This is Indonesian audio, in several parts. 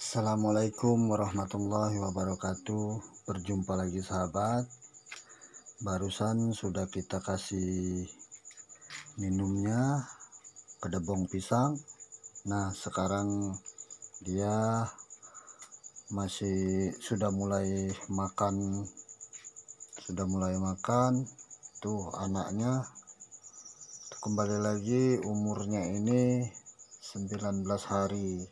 Assalamualaikum warahmatullahi wabarakatuh Berjumpa lagi sahabat Barusan sudah kita kasih minumnya kedebong pisang Nah sekarang dia masih sudah mulai makan Sudah mulai makan Tuh anaknya Kembali lagi umurnya ini 19 hari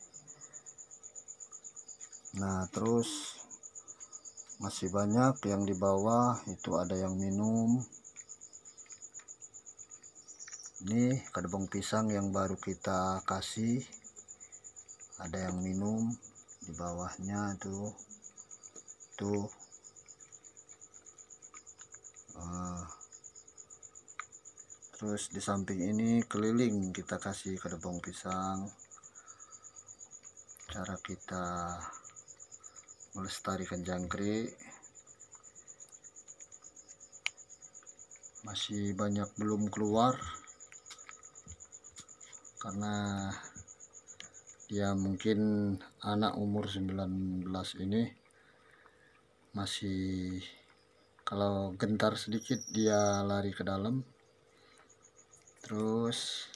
nah terus masih banyak yang di bawah itu ada yang minum ini kedebong pisang yang baru kita kasih ada yang minum di bawahnya tuh tuh ah. uh, terus di samping ini keliling kita kasih kedebong pisang cara kita melestarikan jangkrik masih banyak belum keluar karena dia mungkin anak umur 19 ini masih kalau gentar sedikit dia lari ke dalam terus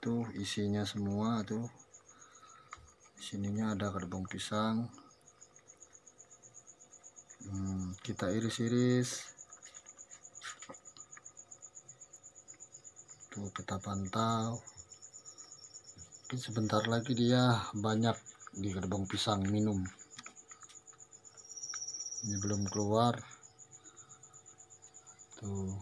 tuh isinya semua tuh sininya ada gerbong pisang Hmm, kita iris-iris tuh kita pantau mungkin sebentar lagi dia banyak di gerbong pisang minum ini belum keluar tuh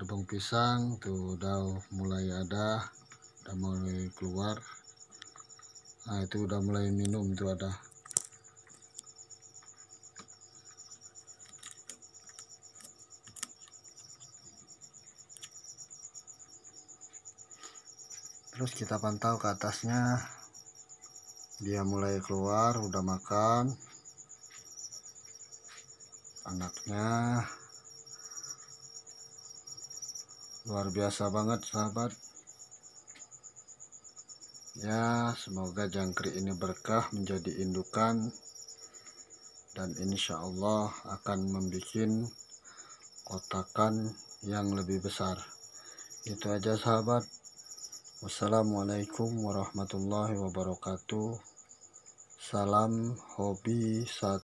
gerbong pisang tuh udah mulai ada udah mulai keluar nah itu udah mulai minum itu ada terus kita pantau ke atasnya dia mulai keluar udah makan anaknya luar biasa banget sahabat ya semoga jangkrik ini berkah menjadi indukan dan insya Allah akan membuat kotakan yang lebih besar itu aja sahabat wassalamualaikum warahmatullahi wabarakatuh salam hobi satu